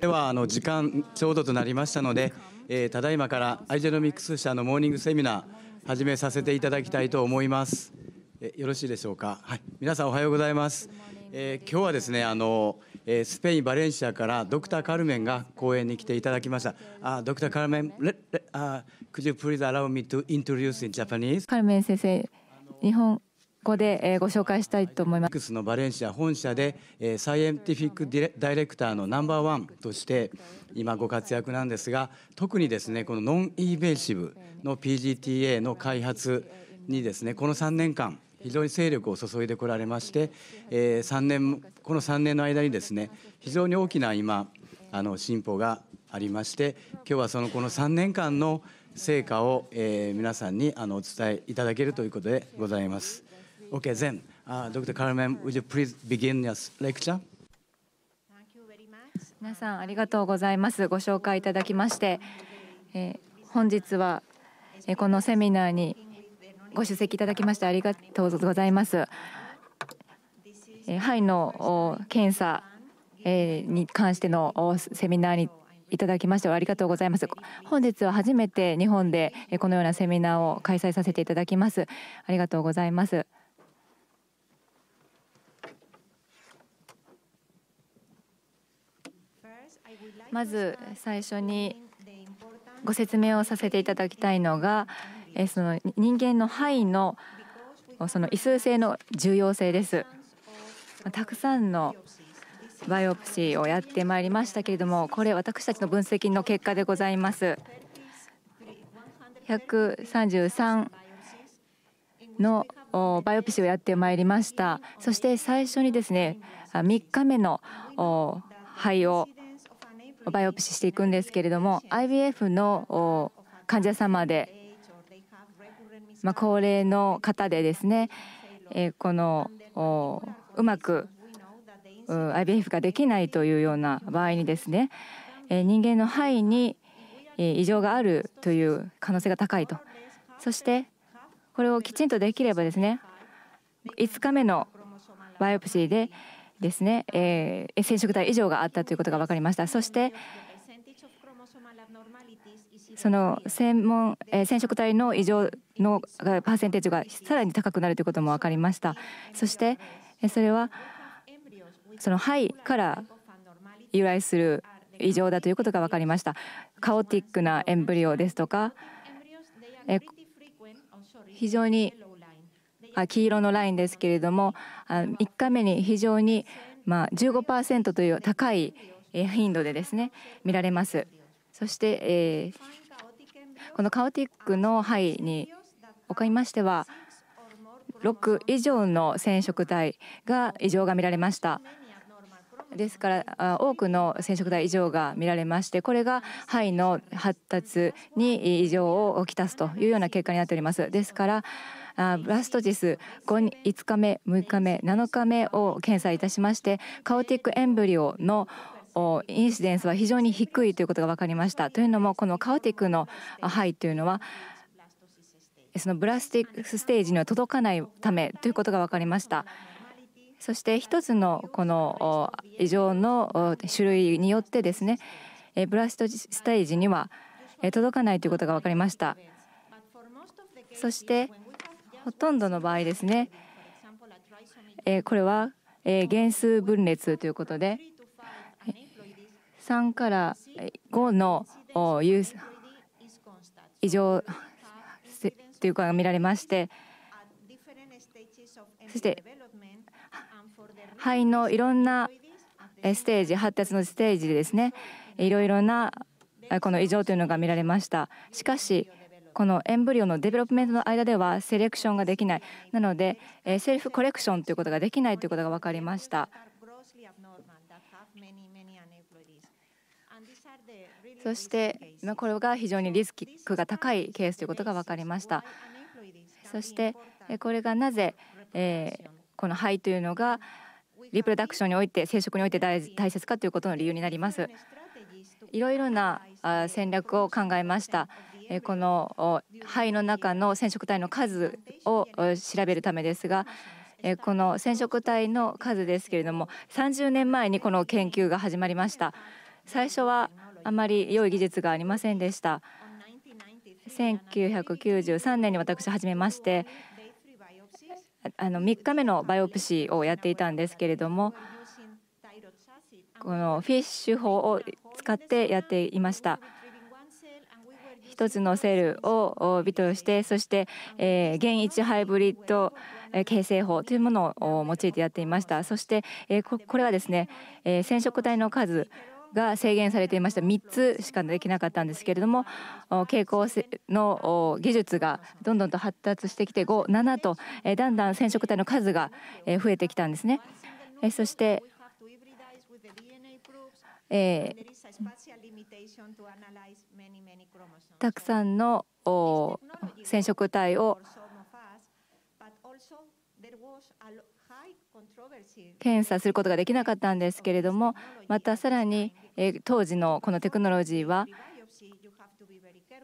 ではあの時間ちょうどとなりましたので、えー、ただいまからアイジェノミクス社のモーニングセミナー始めさせていただきたいと思います。えよろしいでしょうか。はい、皆さんおはようございます。えー、今日はですねあの、えー、スペインバレンシアからドクターカルメンが講演に来ていただきました。あドクターカルメン、レレあ could you please allow me to introduce in Japanese? カルメン先生、日本こで、えご紹介したいと思います。のバレンシア本社で、えサイエンティフィックディレクターのナンバーワンとして今ご活躍なんですが特にですねこのノンイーベーシブの PGTA の開発にですねこの3年間非常に勢力を注いでこられまして、えー、3年この3年の間にですね非常に大きな今あの進歩がありまして今日はそのこの3年間の成果を、えー、皆さんにあのお伝えいただけるということでございます。Okay, then, uh, Dr. Carmen, would you please begin your lecture? 皆さんありがとうございます。ご紹介いただきまして、えー、本日は、えー、このセミナーにご出席いただきましてありがとうございます。えー、肺の検査、えー、に関してのセミナーにいただきましてありがとうございます。本日は初めて日本でこのようなセミナーを開催させていただきます。ありがとうございます。まず最初にご説明をさせていただきたいのがその人間の肺のその異数性の重要性です。たくさんのバイオプシーをやってまいりましたけれどもこれ私たちの分析の結果でございます。133のバイオプシーをやってまいりましたそして最初にですね3日目の肺をバイオプシーしていくんですけれども IVF の患者様で、まあ、高齢の方でですね、えこのうまく IVF ができないというような場合にですね、え人間の肺に異常があるという可能性が高いとそしてこれをきちんとできればですね5日目のバイオプシーでですね、えー、染色体異常があったということが分かりました。そしてその専門、えー、染色体の異常のパーセンテージがさらに高くなるということも分かりました。そしてそれはその肺から由来する異常だということが分かりました。カオティックなエンブリオですとか、えー、非常に黄色のラインですけれども3日目に非常に15%という高い頻度でですね見られます。そして、このカオティックの肺におかりましては6以上の染色体が異常が見られました。ですから多くの染色体異常が見られましてこれが肺の発達に異常をきたすというような結果になっております。ですからブラストジス 5, 日目6日目7日目を検査いたしましてカオティックエンブリオのインシデンスは非常に低いということが分かりました。というのもこのカオティックの肺というのはそのブラスティックステージには届かないためということが分かりました。そして1つのこの異常の種類によってですねブラストステージには届かないということが分かりました。そしてほとんどの場合ですね、えこれは、え原数分裂ということで3から5の有異常というかが見られましてそして肺のいろんなステージ発達のステージでですねいろいろなこの異常というのが見られましたしかしこのエンブリオのデベロップメントの間ではセレクションができないなので、えセルフコレクションということができないということが分かりましたそしてこれが非常にリスクが高いケースということが分かりましたそしてこれがなぜ、えこの肺というのがリプロダクションにおいて生殖において大切かということの理由になりますいろいろな戦略を考えましたこの肺の中の染色体の数を調べるためですがこの染色体の数ですけれども30年前にこの研究が始まりました最初はあまり良い技術がありませんでした1993年に私始めましてあの3日目のバイオプシーをやっていたんですけれどもこのフィッシュ法を使ってやっていました。一つのセルを尾としてそして現一ハイブリッド形成法というものを用いてやっていましたそしてこれはですね染色体の数が制限されていました3つしかできなかったんですけれども蛍光の技術がどんどんと発達してきて57とだんだん染色体の数が増えてきたんですねそしてえー、たくさんの染色体を検査することができなかったんですけれどもまたさらに、えー、当時のこのテクノロジーは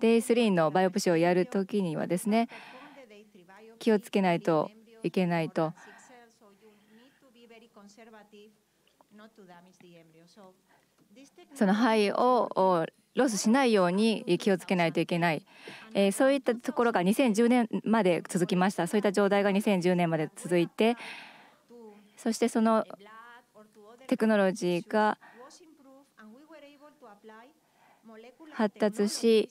Day3 のバイオプシーをやるときにはですね気をつけないといけないと。その肺をロスしないように気をつけないといけない、えー、そういったところが2010年まで続きましたそういった状態が2010年まで続いてそしてそのテクノロジーが発達し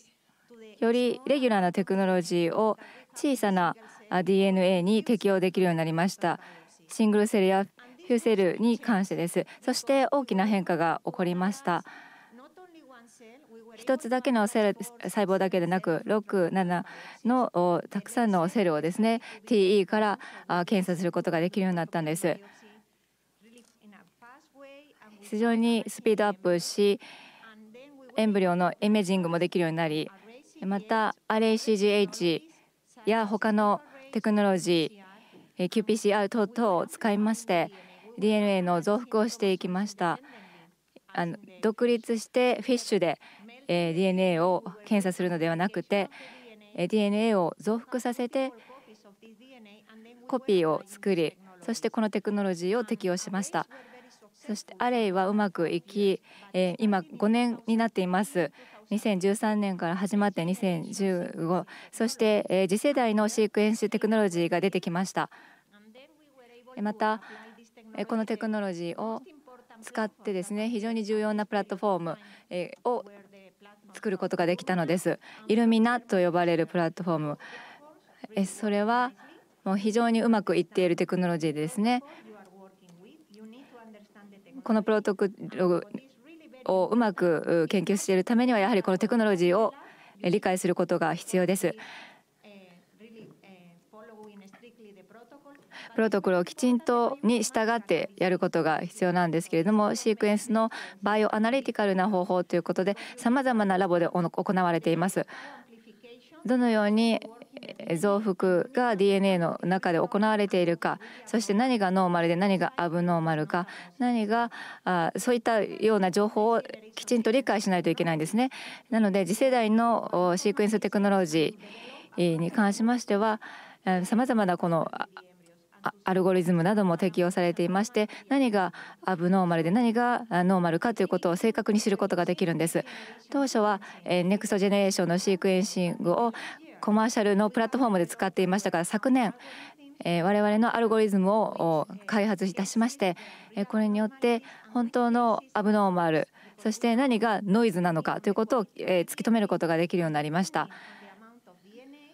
よりレギュラーなテクノロジーを小さな DNA に適用できるようになりましたシングルセルやューセルに関してです。そして大きな変化が起こりました。1つだけの細胞だけでなく67のたくさんのセルをですね TE から検査することができるようになったんです非常にスピードアップしエンブリオのイメージングもできるようになりまた RACGH や他のテクノロジー qPCR 等々を使いまして DNA の増幅をしていきましたあの独立してフィッシュで、え DNA を検査するのではなくて DNA を増幅させてコピーを作りそしてこのテクノロジーを適用しましたそしてアレイはうまくいき、え今5年になっています2013年から始まって2015そして、え次世代のシークエンステクノロジーが出てきましたまたこのテクノロジーを使ってですね非常に重要なプラットフォームを作ることができたのですイルミナと呼ばれるプラットフォームそれはもう非常にうまくいっているテクノロジーですねこのプロトクをうまく研究しているためにはやはりこのテクノロジーを理解することが必要ですプロトコルをきちんとに従ってやることが必要なんですけれどもシークエンスのバイオアナリティカルな方法ということでさまざまなラボで行われています。どのように増幅が DNA の中で行われているかそして何がノーマルで何がアブノーマルか何があそういったような情報をきちんと理解しないといけないんですね。なので次世代のシークエンステクノロジーに関しましてはさまざまなこのアルゴリズムなども適用されていまして何がアブノーマルで何がノーマルかということを正確に知ることができるんです当初はネクストジェネレーションのシークエンシングをコマーシャルのプラットフォームで使っていましたが昨年我々のアルゴリズムを開発いたしましてこれによって本当のアブノーマルそして何がノイズなのかということを突き止めることができるようになりました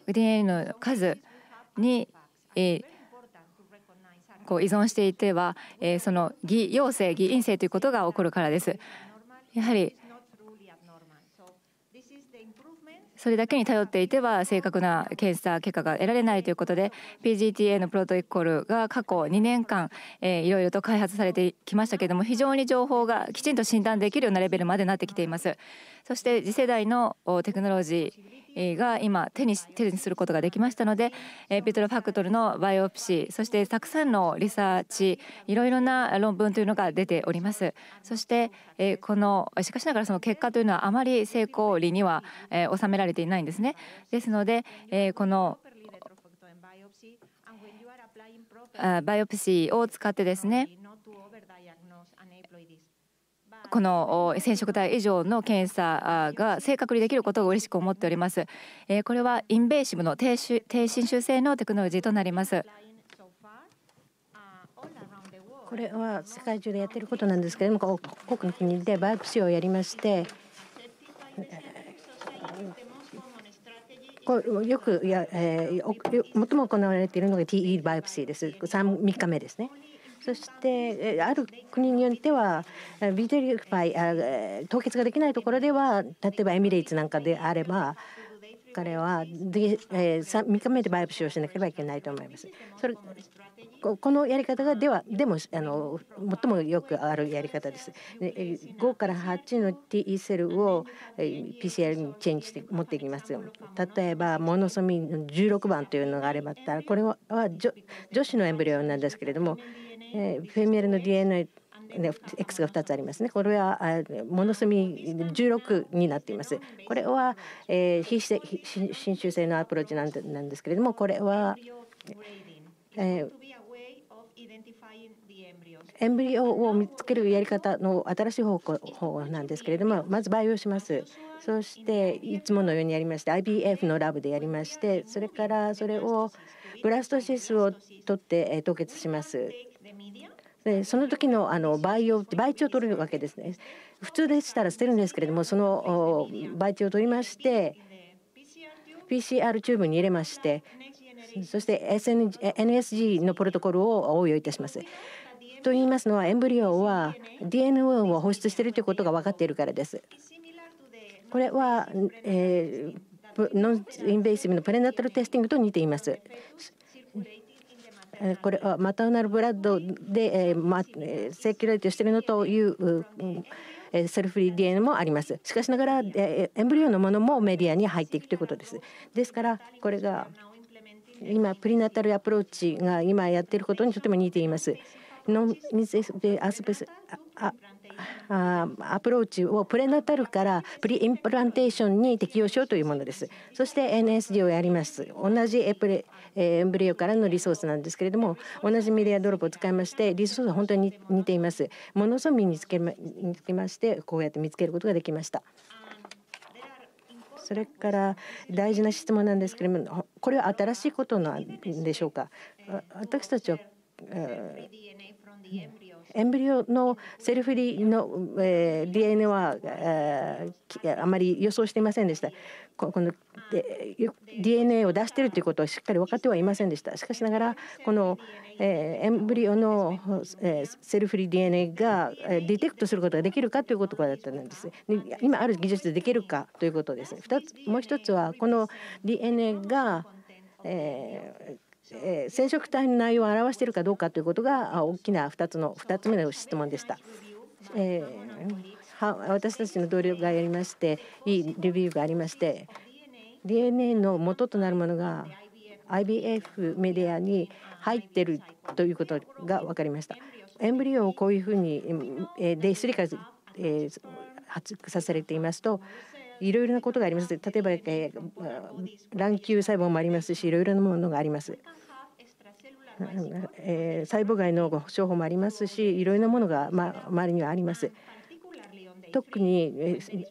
DNA の数にこう依存していては、えその偽陽性偽陰性ということが起こるからですやはりそれだけに頼っていては正確な検査結果が得られないということで PGTA のプロトコルが過去2年間いろいろと開発されてきましたけれども非常に情報がきちんと診断できるようなレベルまでなってきていますそして次世代のテクノロジーが今手に手にすることができましたのでペトロファクトルのバイオプシーそしてたくさんのリサーチいろいろな論文というのが出ておりますそしてこのしかしながらその結果というのはあまり成功裏には収められていないんですねですのでこのバイオプシーを使ってですねこの染色体以上の検査が正確にできることを嬉しく思っております。これはインベーシブの低低侵襲性のテクノロジーとなります。これは世界中でやってることなんですけれども、多くの国でバイプシーをやりまして、こうよくや、えー、最も行われているのが TE バイプシーです。3, 3日目ですね。そしてある国によってはビデリファイ凍結ができないところでは例えばエミレーツなんかであれば彼は3日目でバイプ使用しなければいけないと思います。それこのやり方がではでもあの最もよくあるやり方です。5から8の T セルを PCR にチェンジして持っていきますよ。例えばモノソミン16番というのがあればこれは女子のエンブリオなんですけれども。えフェミエルの DNA ね、X が2つありますね。これはあものすみ16になっています。これは、えー、非し侵襲性のアプローチなんなんですけれどもこれは、えー、エンブリオを見つけるやり方の新しい方向方法なんですけれどもまず培養します。そしていつものようにやりまして IBF のラブでやりましてそれからそれをブラストシスを取ってえ凍結します。でその時のあの培養培地を取るわけですね普通でしたら捨てるんですけれどもその培地を取りまして PCR チューブに入れましてそして NSG のプロトコルを応用いたします。と言いますのはエンブリオは DNA を放出しているということが分かっているからです。これは、えー、ノンインベーシブのプレナタルテスティングと似ています。これはマターナルブラッドで、えま、セキュリティをしているのというセルフリー DNA もありますしかしながらエンブリオのものもメディアに入っていくということですですからこれが今プリナタルアプローチが今やっていることにとても似ています水でアスベスあアプローチをプレナタルからプリインプランテーションに適用しようというものですそして NSD をやります同じエプレエンブレオからのリソースなんですけれども同じミィアドロップを使いましてリソースは本当に似ていますものすごく身につけましてこうやって見つけることができましたそれから大事な質問なんですけれどもこれは新しいことなんでしょうか私たちはエンブリオのセルフリの、えー、DNA は、えー、あまり予想していませんでした。この DNA を出しているということをしっかり分かってはいませんでした。しかしながらこの、えー、エンブリオの、えー、セルフリー DNA がディテクトすることができるかということだったんです。今ある技術でできるかということです。2つもう一つはこの DNA が、えーえー、染色体の内容を表しているかどうかということが大きな2つの2つ目の質問でした。えー、私たちの同僚がやりましていいレビューがありまして DNA の元となるものが IBF メディアに入ってるということが分かりました。エンブリオをこういうふうにですり発えさせられていますといろいろなことがあります例えば、え卵球細胞もありますしいろいろなものがあります。え細胞外の処方もありますしいろいろなものが、ま、周りにはあります。特に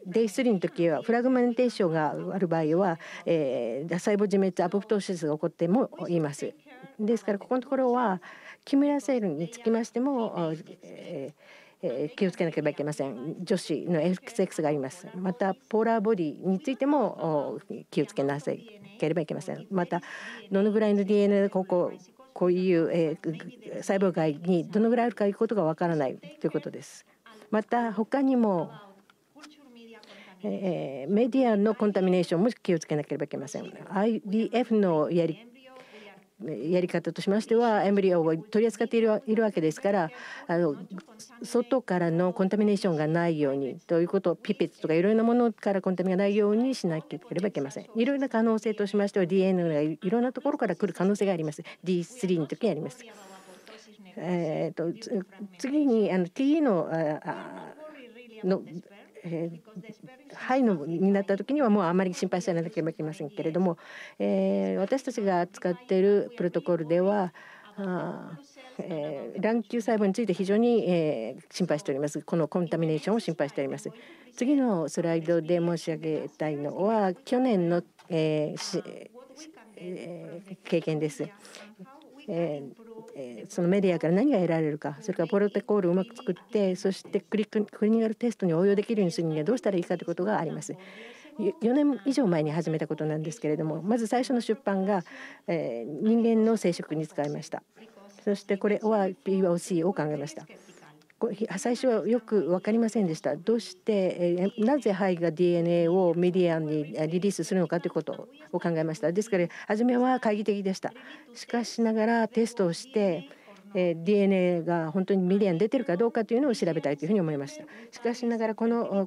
デイ3の時はフラグメンテーションがある場合は、え細胞自滅アポプトシスが起こってもいます。ですからここのところはキムラセールにつきましても、えー気をつけなければいけません女子の XX がありますまたポーラーボディについても気をつけなければいけませんまたどのぐらいの DNA でこここういう細胞外にどのぐらいあるかいうことがわからないということですまた他にもメディアのコンタミネーションも気をつけなければいけません IDF のやりやり方としましてはエムリオを取り扱っているいるわけですからあの外からのコンタミネーションがないようにということピペットとかいろいろなものからコンタミがないようにしなければいけませんいろいろな可能性としましては DNA がいろんなところから来る可能性があります D3 の時にあります。えーと、次にあの TE のあのえー、肺のになった時にはもうあまり心配されなければいけませんけれども、えー、私たちが使っているプロトコルではあえー、卵球細胞について非常に、えー、心配しております。このコンタミネーションを心配しております。次のスライドで申し上げたいのは去年の、えー、経験です。えー、そのメディアから何が得られるかそれからプロトコールをうまく作ってそしてクリクリニカルテストに応用できるようにするにはどうしたらいいかということがあります。4年以上前に始めたことなんですけれどもまず最初の出版が、えー、人間の生殖に使いましたそしてこれは POC を考えました最初はよく分かりませんでしたどうしてなぜ肺が DNA をメディアにリリースするのかということを考えましたですから初めは懐疑的でしたしかしながらテストをしてえー、DNA が本当にミリアに出てるかどうかというのを調べたいというふうに思いましたしかしながらこの、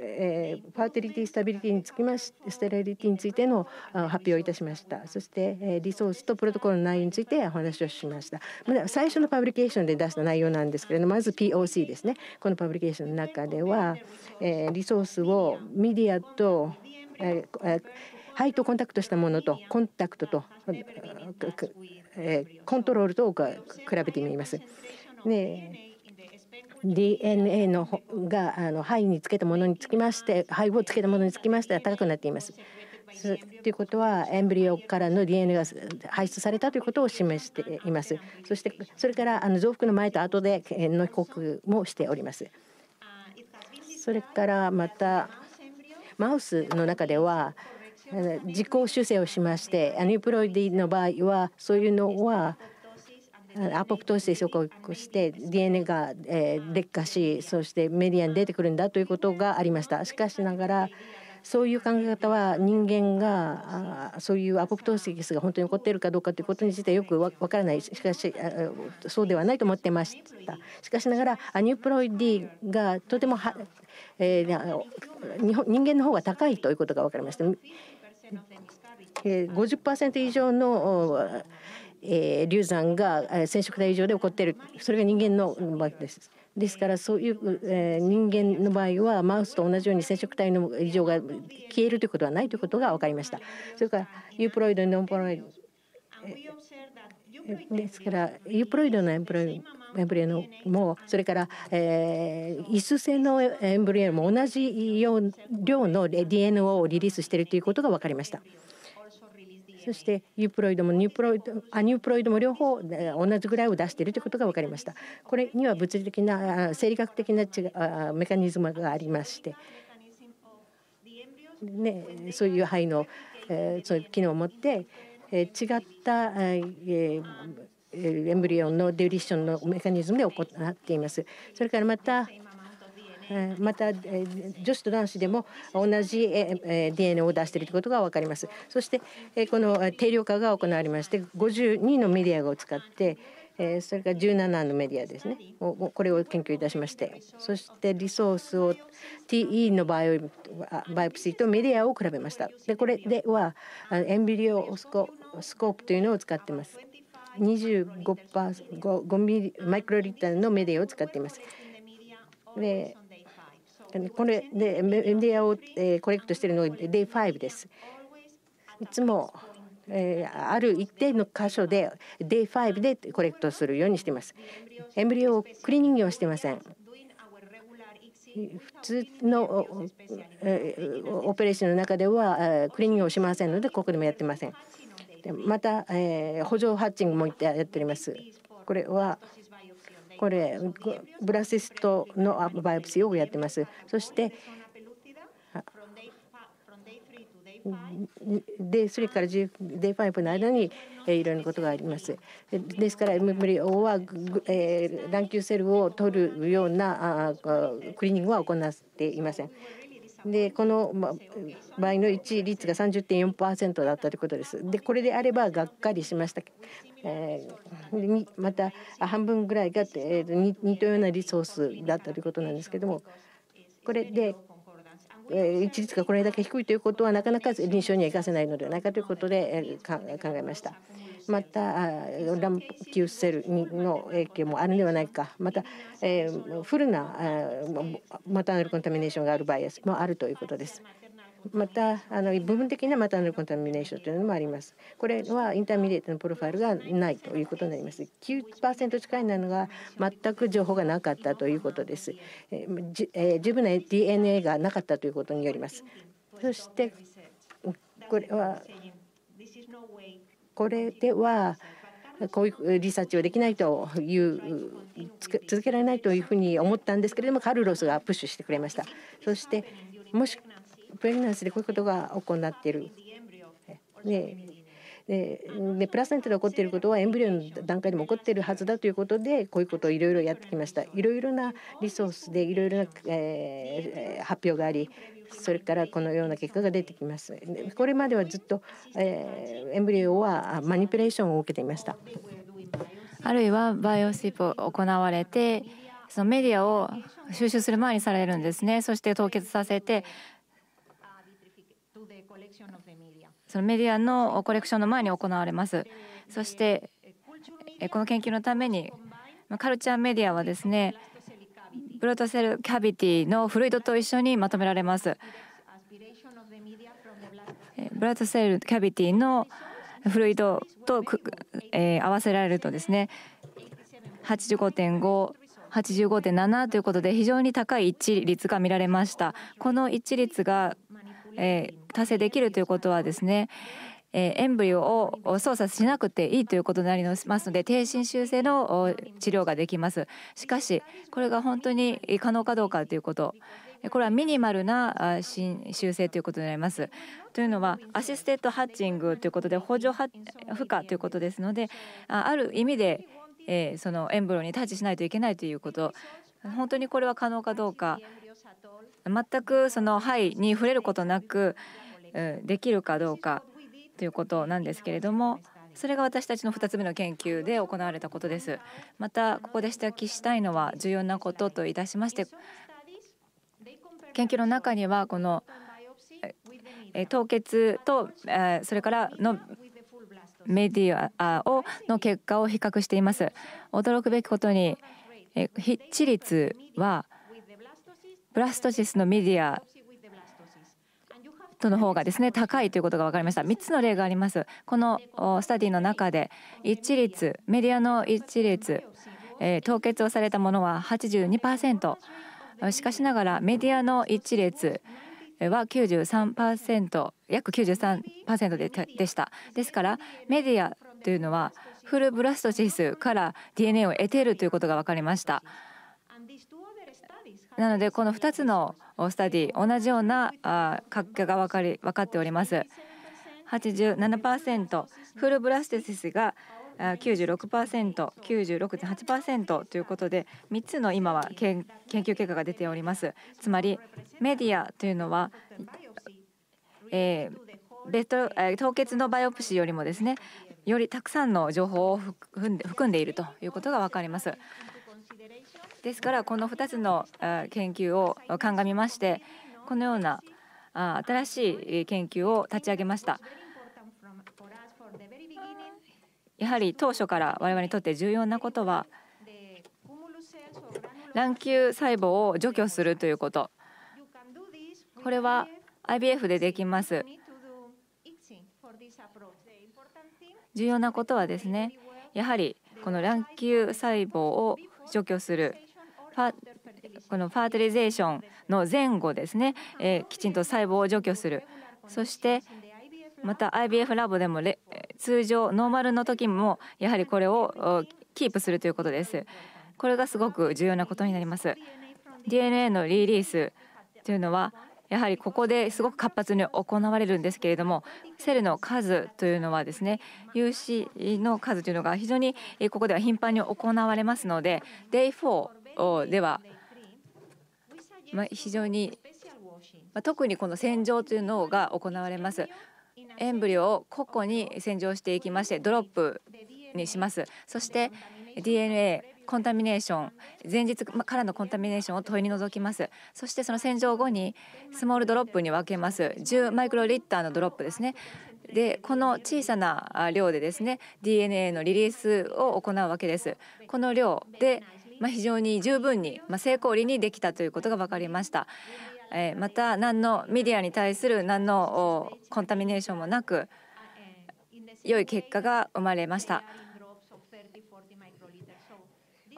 えー、ファーティリティスタビリティにつきましてステラリティについての発表をいたしましたそして、えー、リソースとプロトコルの内容についてお話をしました最初のパブリケーションで出した内容なんですけれどもまず POC ですねこのパブリケーションの中では、えー、リソースをメディアとえー肺とコンタクトしたものとコンタクトと、コントロールと比べてみます。ね DNA のがあの肺につけたものにつきまして肺をつけたものにつきましては高くなっています。ということはエンブリオからの DNA が排出されたということを示しています。そしてそれからあの増幅の前と後での被告もしております。それからまたマウスの中では自己修正をしましてアニュープロイディの場合はそういうのはアポプトーシスを起こして DNA が劣化しそしてメディアに出てくるんだということがありましたしかしながらそういう考え方は人間がそういうアポプトーシスが本当に起こっているかどうかということについてよくわからないしかしそうではないと思ってましたしかしながらアニュープロイディがとてもは、えー、人間の方が高いということが分かりました。50%以上の流産が染色体異常で起こっているそれが人間の場合ですですからそういう人間の場合はマウスと同じように染色体の異常が消えるということはないということが分かりましたそれからユープロイドノンプロイドですからユープロイドのエンプロイエンブレのもそれから、えー、イス性のエンブレノも同じ量の DNA をリリースしているということが分かりました。そしてユープロイドもニュープロイドアニュープロイドも両方同じぐらいを出しているということが分かりました。これには物理的な生理学的なメカニズムがありまして、ね、そういう肺の、えー、そういう機能を持って、えー、違った、えーエンブリオンのデュリッションのメカニズムで行っています。それからまたまた女子と男子でも同じ DNA を出しているということが分かりますそしてこの定量化が行われまして52のメディアを使ってそれから17のメディアですねこれを研究いたしましてそしてリソースを TE のバイバイプシーとメディアを比べましたでこれではエンビリオスコスコープというのを使ってます25ミリマイクロリッターのメディアを使っています。でこれでメディアをコレクトしているのがデイ5です。いつもえある一定の箇所でデイ5でコレクトするようにしています。エムリオをクリーニングをしていません。普通の、えオペレーションの中ではクリーニングをしませんのでここでもやってません。また、えー、補助ハッチングもやっております。これはこれブラシストのバイプシーをやってます。そしてでそれから D5 の間にいろろなことがあります。ですから MPO は卵球セルを取るようなクリーニングは行っていません。でこの場合の1率が30.4%だったということです。でこれであればがっかりしました。えー、また半分ぐらいが、えー、似たようなリソースだったということなんですけどもこれで一律がこれだけ低いということはなかなか臨床には生かせないのではないかということで考えました。またランプ気セルの影響もあるんではないかまた、えフルなマターナルコンタミネーションがあるバイアスもあるということです。またあの部分的なマターナルコンタミネーションというのもあります。これはインターミディエートのプロファイルがないということになります。9%近いなのが全く情報がなかったということです。えー、十分な DNA がなかったということによります。そしてこれはこれではこういうリサーチはできないという続けられないというふうに思ったんですけれどもカルロスがプッシュしてくれましたそしてもしプレグナンスでこういうことが行っている、ねでプラセントで起こっていることはエンブリオの段階でも起こっているはずだということでこういうことをいろいろやってきましたいろいろなリソースでいろいろな、えー、発表がありそれからこのような結果が出てきますこれまではずっと、えー、エンブリオはマニピュレーションを受けていましたあるいはバイオシップを行われてそのメディアを収集する前にされるんですねそして凍結させてそのメディアのコレクションの前に行われますそしてこの研究のためにカルチャーメディアはですねプロトセルキャビティのフルイドと一緒にまとめられます。ブラッドセルキャビティのフルイドと、えー、合わせられるとですね85.5 85.7ということで非常に高い一致率が見られました。この一致率が、えー、達成できるということはですね、えー、エンブリオを操作しなくていいということになりますので低侵襲性の治療ができますしかしこれが本当に可能かどうかということこれはミニマルな修正ということになります。というのはアシステッドハッチングということで補助負荷ということですのである意味で、えー、そのエンブロにタッチしないといけないということ本当にこれは可能かどうか全くその肺に触れることなくできるかどうかということなんですけれどもそれが私たちの2つ目の研究で行われたことですまたここで指摘したいのは重要なことといたしまして研究の中にはこの凍結とそれからのメディアをの結果を比較しています驚くべきことに筆致率はブラストシスのメディアトの方がですね高いということが分かりました3つの例がありますこのスタディの中で一致率メディアの一致えー、凍結をされたものは82%しかしながらメディアの一致率は93%約93%ででしたですからメディアというのはフルブラストシスから DNA を得ているということが分かりました。なのでこの2つのスタディ同じような格下が分かり分かっております。87%フルブラステシスが 96%96.8% ということで3つの今は研究結果が出ておりますつまりメディアというのは、えー、ベト凍結のバイオプシーよりもですねよりたくさんの情報を含んで含んでいるということが分かります。ですからこの2つの研究を鑑みましてこのような新しい研究を立ち上げました。やはり当初から我々にとって重要なことは卵球細胞を除去するということこれは IBF でできます重要なことはですねやはりこの卵球細胞を除去するこのファーテリゼーションの前後ですね、えー、きちんと細胞を除去するそしてまた IBF ラボでも通常ノーマルの時もやはりこれをキープするということですこれがすごく重要なことになります DNA のリリースというのはやはりここですごく活発に行われるんですけれどもセルの数というのはですね有子の数というのが非常にここでは頻繁に行われますので Day4 王では、ま非常に、ま特にこの洗浄というのが行われます。エンブリオを個々に洗浄していきましてドロップにしますそして DNA コンタミネーション前日からのコンタミネーションを取り除きますそしてその洗浄後にスモールドロップに分けます10マイクロリッターのドロップですねでこの小さな量でですね DNA のリリースを行うわけですこの量でまあ、非常に十分に、まあ、成功裏にできたということが分かりました。えまた何のメディアに対する何のコンタミネーションもなく良い結果が生まれました。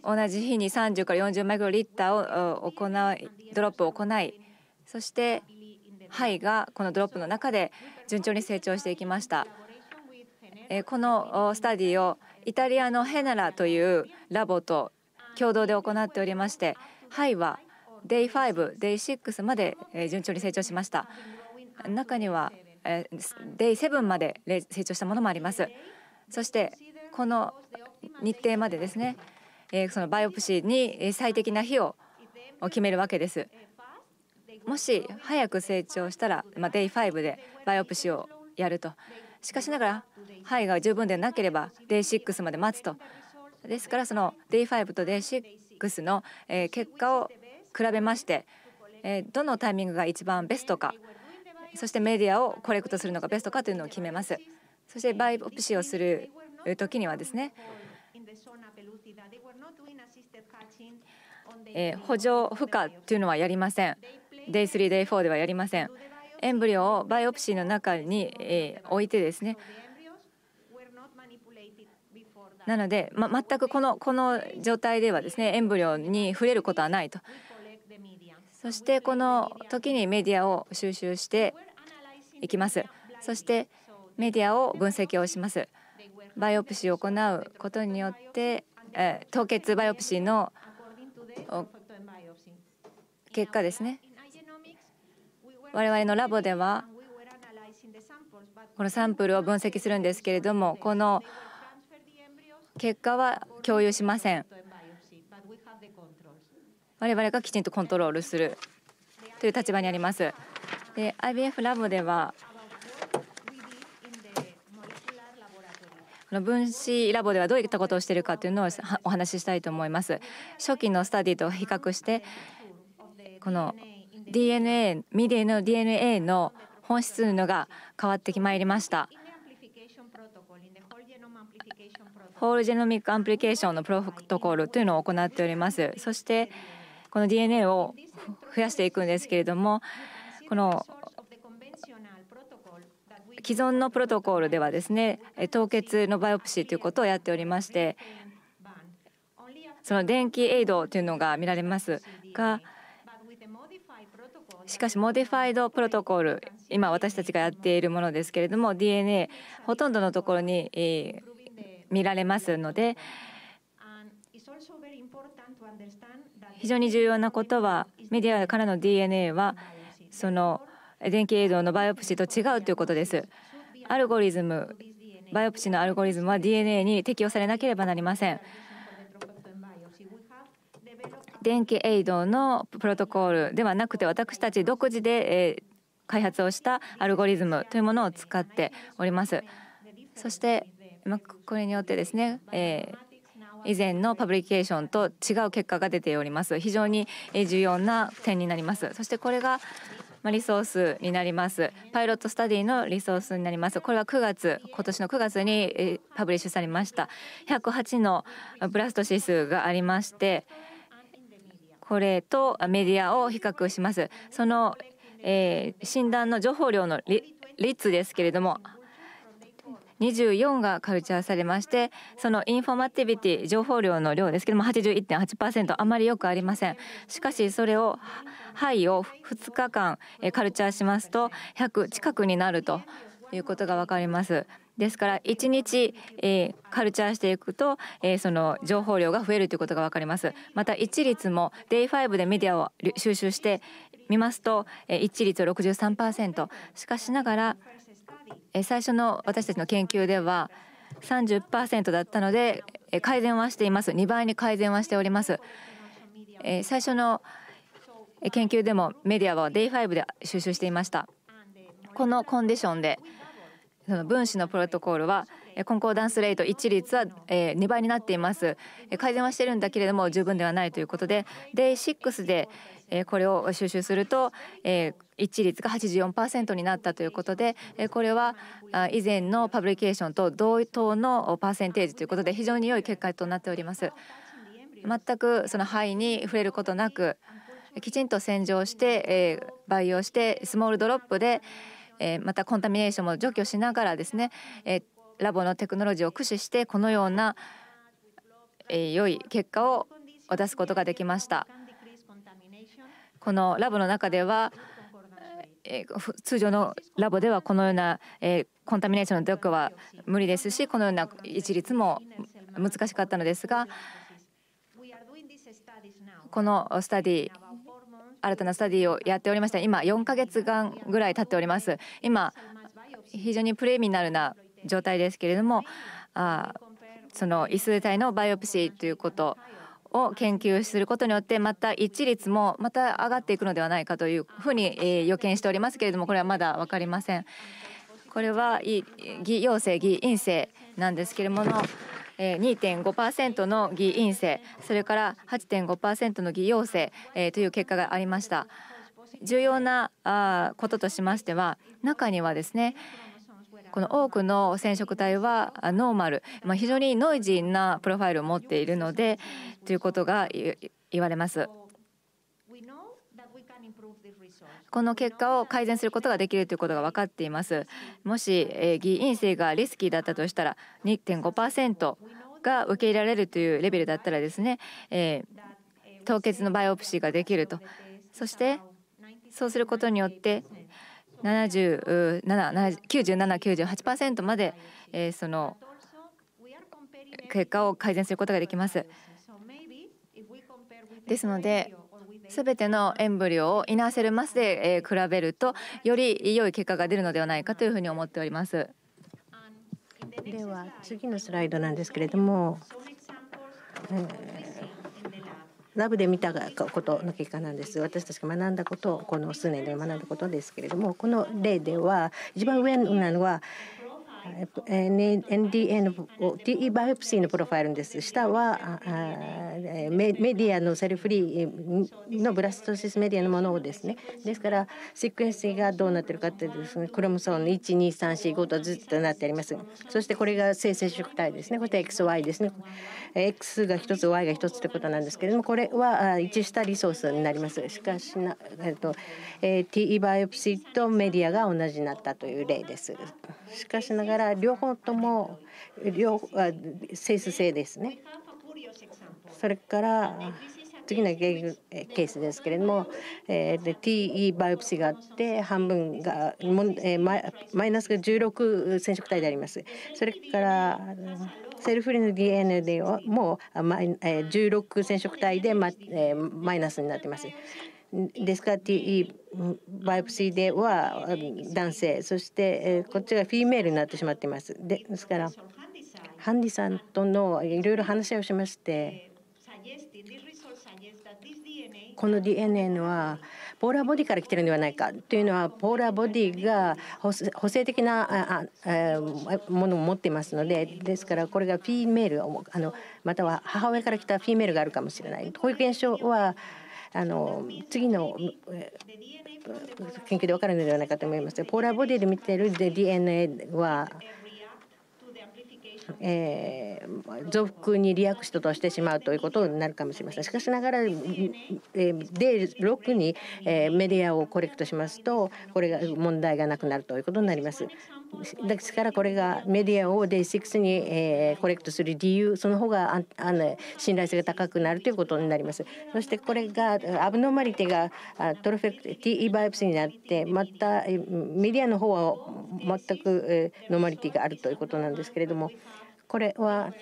同じ日に30から40マイクロリッターを行うドロップを行いそして肺がこのドロップの中で順調に成長していきましたこのスタディをイタリアのヘナラというラボと共同で行っておりましてハイはデイ5デイ6まで順調に成長しました中にはデイ7まで成長したものもありますそしてこの日程までですねそのバイオプシーに最適な日を決めるわけですもし早く成長したら、まあ、デイ5でバイオプシーをやるとしかしながら肺が十分でなければデイ6まで待つとですからその Day5 と Day6 の結果を比べましてどのタイミングが一番ベストかそしてメディアをコレクトするのがベストかというのを決めますそしてバイオプシーをする時にはですね補助負荷というのはやりません Day3、Day4 ではやりませんエンブリオをバイオプシーの中に置いてですねなので、ま、全くこのこの状態ではですねエンブリオに触れることはないとそしてこの時にメディアを収集していきますそしてメディアを分析をしますバイオプシーを行うことによって、え凍結バイオプシーの結果ですね我々のラボではこのサンプルを分析するんですけれどもこの結果は共有しません我々がきちんとコントロールするという立場にありますで IBF ラボではこの分子ラボではどういったことをしているかというのをお話ししたいと思います初期のスタディと比較してこの DNA ミディの DNA の本質というのが変わってきまいりましたホールジェノミックアンプリケーションのプロトコルというのを行っておりますそしてこの DNA を増やしていくんですけれどもこの既存のプロトコルではですね凍結のバイオプシーということをやっておりましてその電気エイドというのが見られますがしかしモディファイドプロトコル今私たちがやっているものですけれども DNA ほとんどのところに見られますので非常に重要なことはメディアからの DNA はその電気映像のバイオプシーと違うということです。アルゴリズムバイオプシーのアルゴリズムは DNA に適用されなければなりません。電気エイドのプロトコールではなくて私たち独自で開発をしたアルゴリズムというものを使っております。そしてまこれによってですね、えー、以前のパブリケーションと違う結果が出ております非常に重要な点になりますそしてこれがリソースになりますパイロットスタディのリソースになりますこれは9月今年の9月にパブリッシュされました108のブラスト指数がありましてこれとメディアを比較しますその、えー、診断の情報量の率ですけれども24がカルチャーされましてそのインフォマティビティ情報量の量ですけども81.8%あまりよくありませんしかしそれをはい」を2日間カルチャーしますと100近くになるということが分かりますですから1日、えー、カルチャーしていくと、えー、その情報量が増えるということが分かりますまた一律も Day5 でメディアを収集してみますと、えー、一律63%しかしながら最初の私たちの研究では30%だったので改善はしています2倍に改善はしております最初の研究でもメディアは Day5 で収集していましたこのコンディションでその分子のプロトコールはコンコーダンスレート一律は2倍になっています改善はしてるんだけれども十分ではないということで Day6 でこれを収集すると一致率が84%になったということでこれは以前のパブリケーションと同等のパーセンテージということで非常に良い結果となっております全くその範囲に触れることなくきちんと洗浄して培養してスモールドロップでえー、またコンタミネーションも除去しながらですね、えー、ラボのテクノロジーを駆使してこのような、えー、良い結果を出すことができました。このラボの中では通常のラボではこのようなコンタミネーションの除去は無理ですしこのような一律も難しかったのですがこのスタディ新たなスタディをやっておりました今4ヶ月間ぐらい経っております。今、非常にプレミナルな状態ですけれども、あその異数体のバイオプシーということを研究することによってまた一致率もまた上がっていくのではないかというふうに予見しておりますけれどもこれはまだ分かりません。これは偽陽性偽陰性なんですけれども2.5%の偽陰性、それから8.5%の偽陽性という結果がありました。重要なこととしましては、中にはですね、この多くの染色体はノーマル、まあ、非常にノイジーなプロファイルを持っているのでということが言われます。この結果を改善することができるということが分かっていますもし、えー、議員生がリスキーだったとしたら2.5%が受け入れられるというレベルだったらですね、えー、凍結のバイオプシーができるとそしてそうすることによって9798%まで、えー、その結果を改善することができます。ですので全てのエンブリオをイナーセルマスでえ比べるとより良い結果が出るのではないかというふうに思っておりますでは次のスライドなんですけれども、ラブで見たことの結果なんです私たちが学んだことをこの数年で学んだことですけれどもこの例では一番上なのは NDA の T e バイオプシーのプロファイルです。下はメディアのセルフリーのブラストシスメディアのものをですねですからシークエンスがどうなってるかってですねクロムソン12345とずっとなってありますそしてこれが性接触体ですねこれは XY ですね X が1つ Y が1つということなんですけれどもこれは一致したリソースになりますしかしな、えっと、TE バイオプシーとメディアが同じになったという例ですしかしながらがら両方とも両性質性ですねそれから次のケースですけれども、えー、TE バイプシーがあって半分がも、えー、マイナスが16染色体でありますそれからセルフリの DNA でもう16染色体でまえー、マイナスになってます。ですから T バイプシーでは男性そしてこっちがフィメールになってしまっていますですからハンディさんとのいろいろ話をしましてこの DNA はポーラーボディから来てるんではないかというのはポーラーボディが補正的なものを持っていますのでですからこれがフィーメールあのまたは母親から来たフィーメールがあるかもしれない。保育園うはあの次の研究で分かるのではないかと思います。ポーラーボディで見ている DNA はえー、増幅にリアクションとしてしまうということになるかもしれませんしかしながら、え D6 に、えー、メディアをコレクトしますとこれが問題がなくなるということになりますですからこれがメディアをデイ6に、えー、コレクトする理由その方がああの信頼性が高くなるということになりますそしてこれがアブノーマリティがトロフェク TE バイプスになってまたメディアの方は全く、えー、ノーマリティがあるということなんですけれどもこれは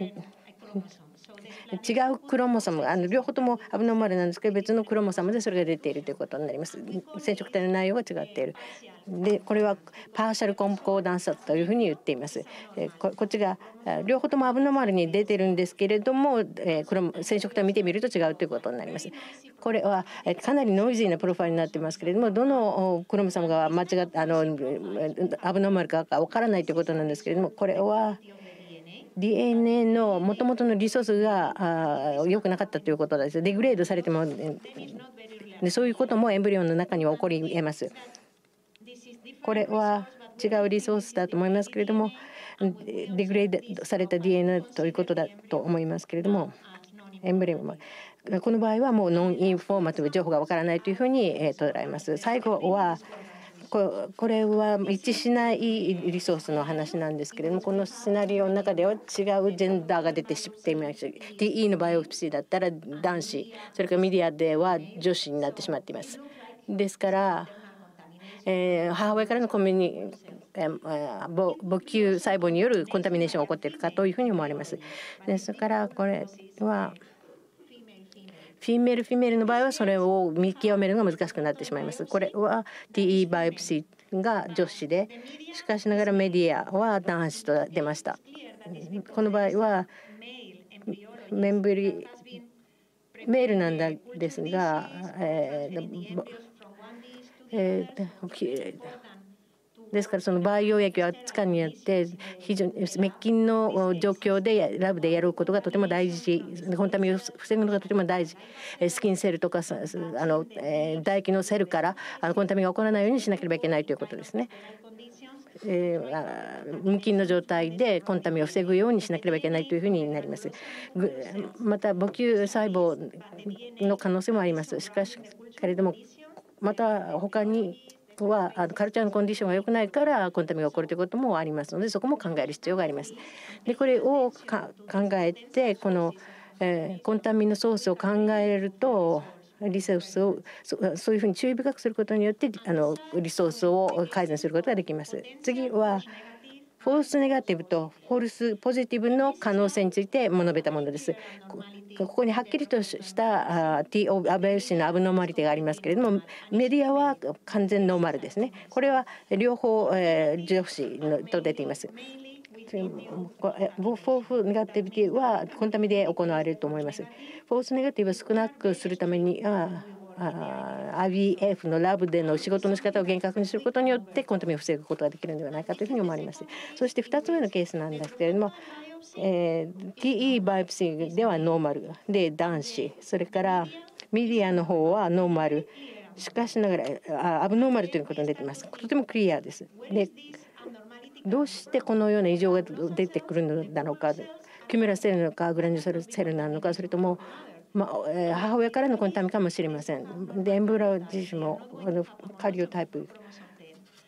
違うクロモソムあの両方ともアブノーマルなんですけど別のクロモソムでそれが出ているということになります染色体の内容が違っているでこれはパーシャルコンコーダンスというふうに言っていますえこっちが両方ともアブノーマルに出てるんですけれども、えー、クロ染色体を見てみると違うということになりますこれはかなりノイジーなプロファイルになってますけれどもどのクロモソムが間違ってあのアブノーマルかが分からないということなんですけれどもこれは。DNA のもともとのリソースが良くなかったということですデグレードされてもでそういうこともエンブリオンの中には起こりえますこれは違うリソースだと思いますけれどもデグレードされた DNA ということだと思いますけれどもエンブレムこの場合はもうノンインフォーマティブ情報がわからないというふうに捉えます。最後はこれは一致しないリソースの話なんですけれどもこのシナリオの中では違うジェンダーが出てしまいました TE のバイオプシーだったら男子それからメディアでは女子になってしまっています。ですから、えー、母親からのコミュニ母球細胞によるコンタミネーションが起こっているかというふうに思われます。ですからこれはフィメールフィメールの場合はそれを見極めるのが難しくなってしまいますこれは TE バイプシーが女子でしかしながらメディアは男子と出ましたこの場合はメンブリメールなんですが、えーえーですからその培養液を扱うにあって非常に滅菌の状況でラブでやることがとても大事本タミを防ぐのがとても大事スキンセルとかあの唾液のセルからコンタミが起こらないようにしなければいけないということですね。えー、無菌の状態でコンタミを防ぐようにしなければいけないというふうになります。また母球細胞の可能性もあります。しかしけれどもまた他にプはあのカルチャーのコンディションが良くないからコンタミが起こるということもありますのでそこも考える必要があります。でこれを考えてこの、えー、コンタミのソースを考えるとリソースをそういうふうに注意深くすることによってあのリソースを改善することができます。次はフォースネガティブとフォールスポジティブの可能性について述べたものです。ここにはっきりとしたあ T・ アベルシのアブノーマリティがありますけれどもメディアは完全ノーマルですね。これは両方、えー、助詞と出ています。フォーフネガティブティはこのためで行われると思います。フォースネガティブを少なくするためにあ IBF のラブでの仕事の仕方を厳格にすることによってコントミを防ぐことができるのではないかというふうに思われましてそして2つ目のケースなんですけれども、えー、TE バイプシングではノーマルで男子それからメディアの方はノーマルしかしながらあアブノーマルということが出てますとてもクリアです。でどうしてこのような異常が出てくるのだろうかキュメラセルなのかグランジュセルなのかそれともまあ、母親からのこのためかもしれません。でエンブラ自身もカリオタイプ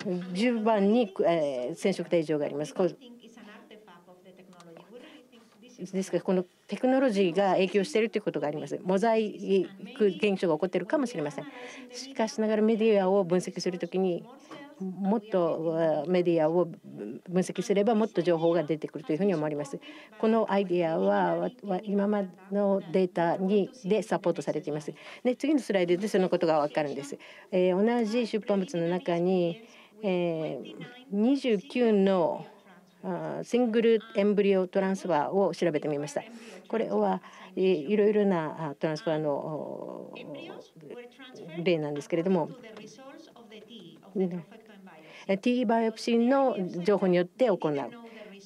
10番に、えー、染色体異常があります。ですからこのテクノロジーが影響しているということがありますモザイク現象が起こっているかもしれませんしかしながらメディアを分析するときにもっとメディアを分析すればもっと情報が出てくるというふうに思われます。このアイディアは今までのデータにでサポートされています。で次のスライドでそのことがわかるんです。えー、同じ出版物の中に、えー、29のシングルエンブリオトランスファーを調べてみました。これはいろいろなトランスファーの例なんですけれども。T バイオプシンの情報によって行う。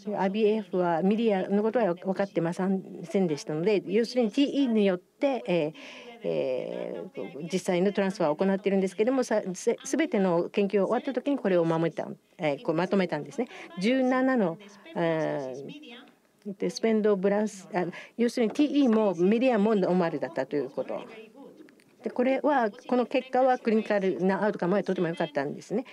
IBF はミリアのことは分かってませんでしたので要するに TE によって、えーえー、実際のトランスファーを行っているんですけれどもさ全ての研究が終わった時にこれをまた、えー、こうまとめたんですね。17の、えスペンドブラスあ要するに TE もメディアもノーマルだったということ。でこれはこの結果はクリニカルなアウトカムはとても良かったんですね。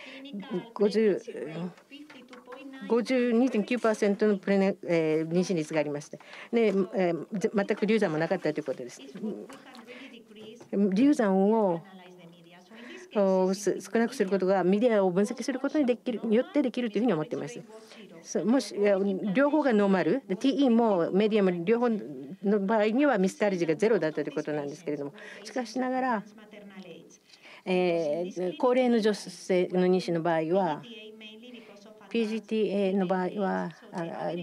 52.9%のプレネ、えー、妊娠率がありましてで、えー、全く流産もなかったということです。流産を少なくすることがメディアを分析することにできるよってできるというふうに思っています。もし両方がノーマル TE もメディアも両方の場合にはミスタルジがゼロだったということなんですけれどもしかしながら、えー、高齢の女性の妊娠の場合は PGTA の場合は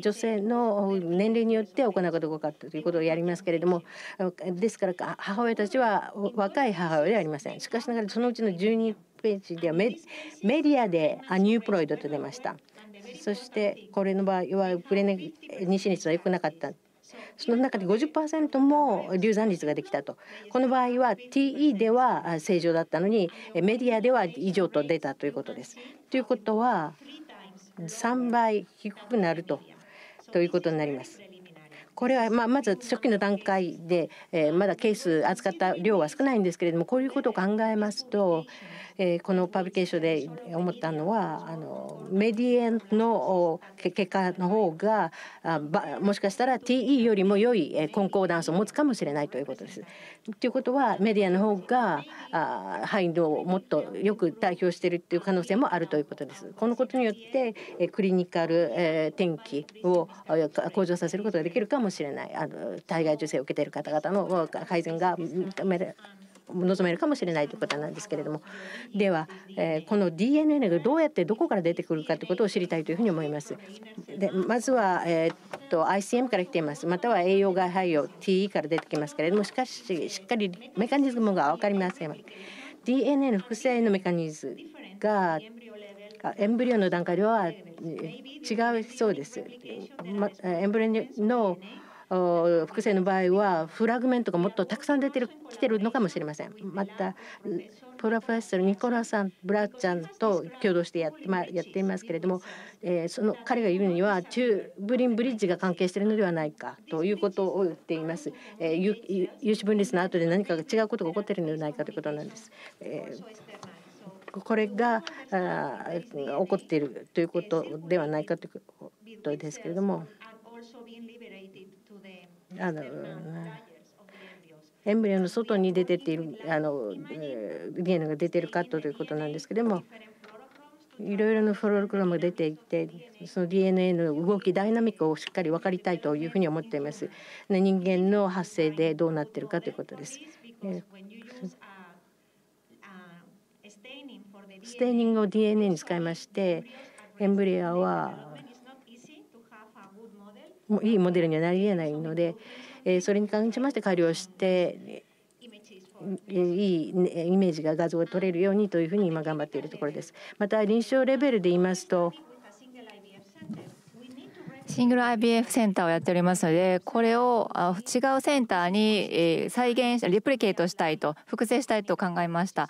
女性の年齢によって行うかどうかということをやりますけれどもですから母親たちは若い母親ではありませんしかしながらそのうちの12ページではメディアで「アニュープロイド」と出ました。そしてこれの場合はウクレネ妊娠率は良くなかったその中で50%も流産率ができたとこの場合は TE では正常だったのにメディアでは異常と出たということです。ということは3倍低くなるとということになります。これはままず初期の段階で、えまだケース扱った量は少ないんですけれどもこういうことを考えますとえこのパブリケーションで思ったのはあのメディアの結果の方があもしかしたら TE よりも良いコンコーダンスを持つかもしれないということです。ということはメディアの方があ配慮をもっとよく代表しているという可能性もあるということです。このことによってクリニカル、え天気を向上させることができるかもしれないあの体外受精を受けている方々の改善がめ望めるかもしれないということなんですけれどもでは、えー、この DNA がどうやってどこから出てくるかということを知りたいというふうに思います。でまずは、えー、っと ICM から来ていますまたは栄養外配用 TE から出てきますけれどもしかししっかりメカニズムが分かりません。DNA の複製のメカニズムがエンブリオの段階では違うそうです。エンブリオの複製の場合はフラグメントがもっとたくさん出てるきてるのかもしれません。またプロフェッショニコラさんブラッチャンと共同してやって,、まあ、やっていますけれども、えー、その彼が言うにはチューブリンブリッジが関係しているのではないかということを言っています、えー、有志分裂の後で何かが違うことが起こっているのではないかということなんです。えーこれが起こっているということではないかということですけれども。あのエンブレの外に出てっているあのリエナが出てるカットということなんですけれどもいろいろなフロロクロムが出ていてその DNA の動きダイナミックをしっかり分かりたいというふうに思っています。人間の発生でどうなっているかということです。ステーニングを DNA に使いましてエンブリアはいいモデルにはなりえないので、えそれに関しまして改良していいイメージが画像を取れるようにというふうに今頑張っているところです。また臨床レベルで言いますとシングル IBF センターをやっておりますのでこれを違うセンターに再現したリプリケートしたいと複製したいと考えました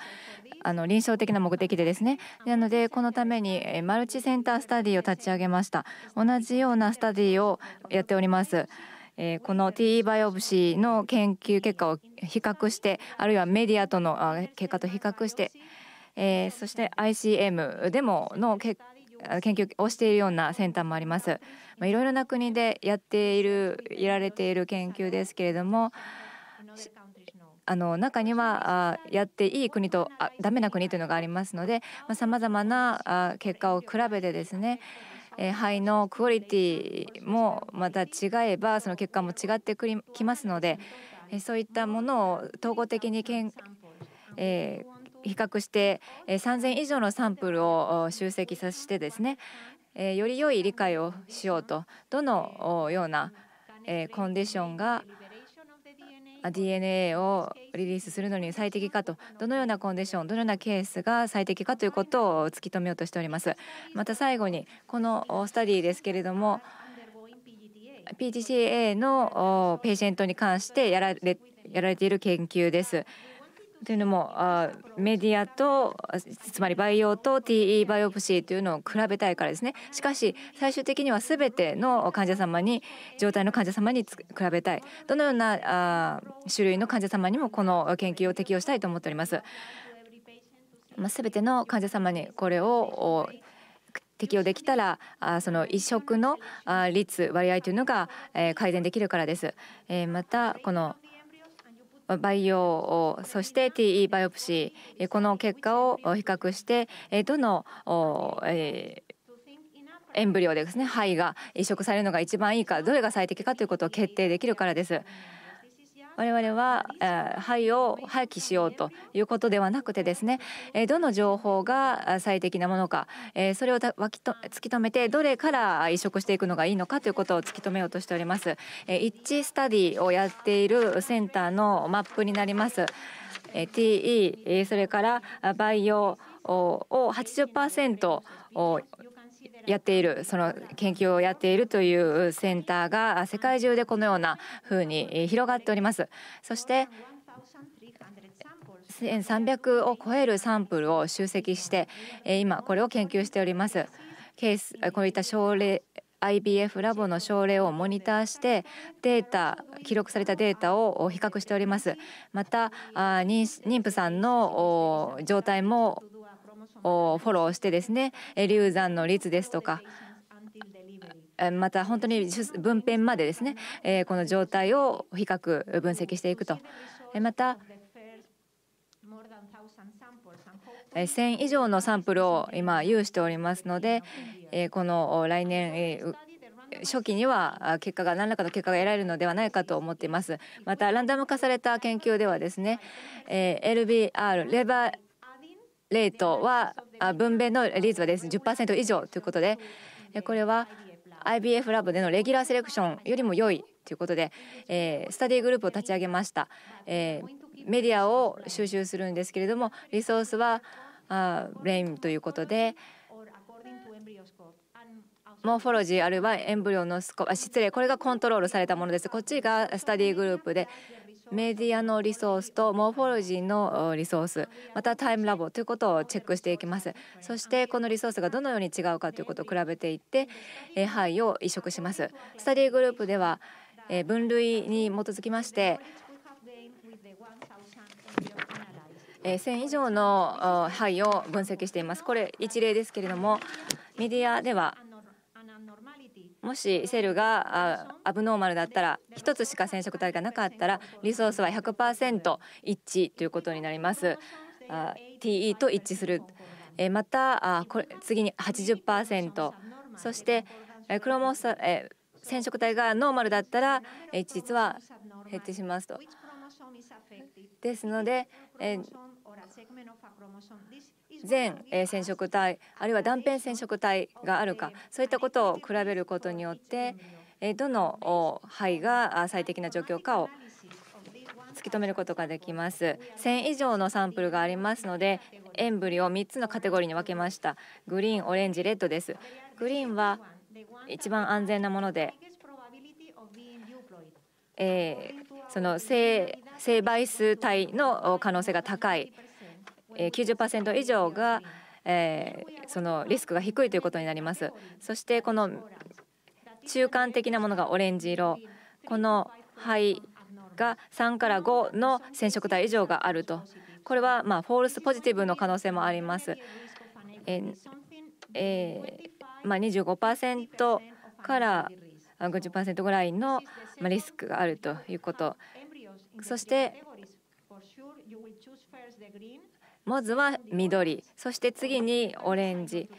あの臨床的な目的でですねなのでこのためにマルチセンタースタディを立ち上げました同じようなスタディをやっておりますこの TE バイオプシーの研究結果を比較してあるいはメディアとの結果と比較してそして ICM でもの結研究をしているようなセンターもあります。まあ、いろいろな国でやっているいられている研究ですけれども。あの中にはあやっていい国とあダメな国というのがありますのでさまざ、まなあ結果を比べてですね、えー、肺のクオリティもまた違えばその結果も違ってきますので、えー、そういったものを統合的にけん、えー、比較して3,000以上のサンプルを集積させてですねより良い理解をしようとどのようなコンディションが DNA をリリースするのに最適かとどのようなコンディションどのようなケースが最適かということを突き止めようとしておりますまた最後にこのスタディですけれども PGTA のペーシェントに関してやられやられている研究ですというのもあメディアとつまり培養と TE バイオプシーというのを比べたいからですねしかし最終的には全ての患者様に状態の患者様に比べたいどのようなあ種類の患者様にもこの研究を適用したいと思っております。まあ、全ての患者様にこれを適用できたらその移植の率割合というのが改善できるからです。またこの培養そして TE バイオプシーこの結果を比較してどの、エンブリオでですね肺が移植されるのが一番いいかどれが最適かということを決定できるからです。我々は肺を廃棄しようということではなくてですねどの情報が最適なものかそれを突き止めてどれから移植していくのがいいのかということを突き止めようとしております一致スタディをやっているセンターのマップになります TE それから培養を80%やっているその研究をやっているというセンターが世界中でこのようなふうに広がっております。そして1300を超えるサンプルを集積して今これを研究しております。ケースこういった症例 IBF ラボの症例をモニターしてデータ記録されたデータを比較しておりますまた妊婦さんの状態もフォローしてですね流産の率ですとかまた本当に分片までですねこの状態を比較分析していくとまた1000以上のサンプルを今有しておりますのでこの来年初期には結果が何らかの結果が得られるのではないかと思っていますまたランダム化された研究ではですね LBR レバーレートは分娩の率はです10%以上ということでこれは IBF ラボでのレギュラーセレクションよりも良いということで、えー、スタディグループを立ち上げました、えー、メディアを収集するんですけれどもリソースはあブレインということでモーフォロジーあるいはエンブリオのスコ失礼これがコントロールされたものですこっちがスタディグループでメディアのリソースとモーフォロジーのリソースまたタイムラボということをチェックしていきますそしてこのリソースがどのように違うかということを比べていって肺を移植しますスタディグループでは分類に基づきまして1000以上の範囲を分析していますこれ一例ですけれどもメディアではもしセルがアブノーマルだったら1つしか染色体がなかったらリソースは100%一致ということになります TE と一致するまたこれ次に80%そしてクロモサ染色体がノーマルだったら実は減ってしまうとですので全染色体あるいは断片染色体があるかそういったことを比べることによってどの肺が最適な状況かを突き止めることができます1000以上のサンプルがありますのでエンブリを3つのカテゴリーに分けましたグリーンオレンジレッドですグリーンは一番安全なもので、えー、その性倍数体の可能性が高いえ90%以上が、えそのリスクが低いということになりますそしてこの中間的なものがオレンジ色この肺が3から5の染色体以上があるとこれはまフォールスポジティブの可能性もあります。ええまあ、25%から50%ぐらいのリスクがあるということそしてまずは緑そして次にオレンジ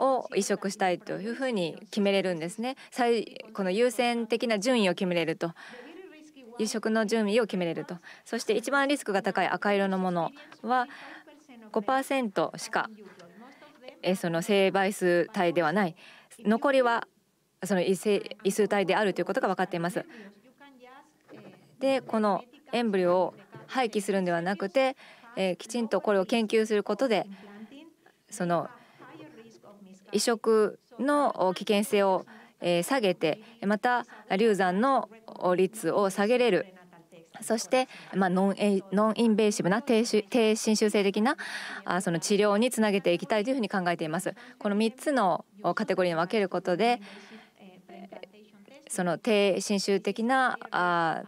を移植したいというふうに決めれるんですね最この優先的な順位を決めれると移植の準備を決めれるとそして一番リスクが高い赤色のものは5%しかその生倍数体ではない残りはその異数体であるということが分かっていますでこのエンブリオを廃棄するんではなくてえきちんとこれを研究することでその移植の危険性を下げてまた流産の率を下げれるそして、まあ、ノンインベーシブな低低侵襲性的なあその治療につなげていきたいというふうに考えています。この3つのカテゴリーに分けることでその低侵襲的なあ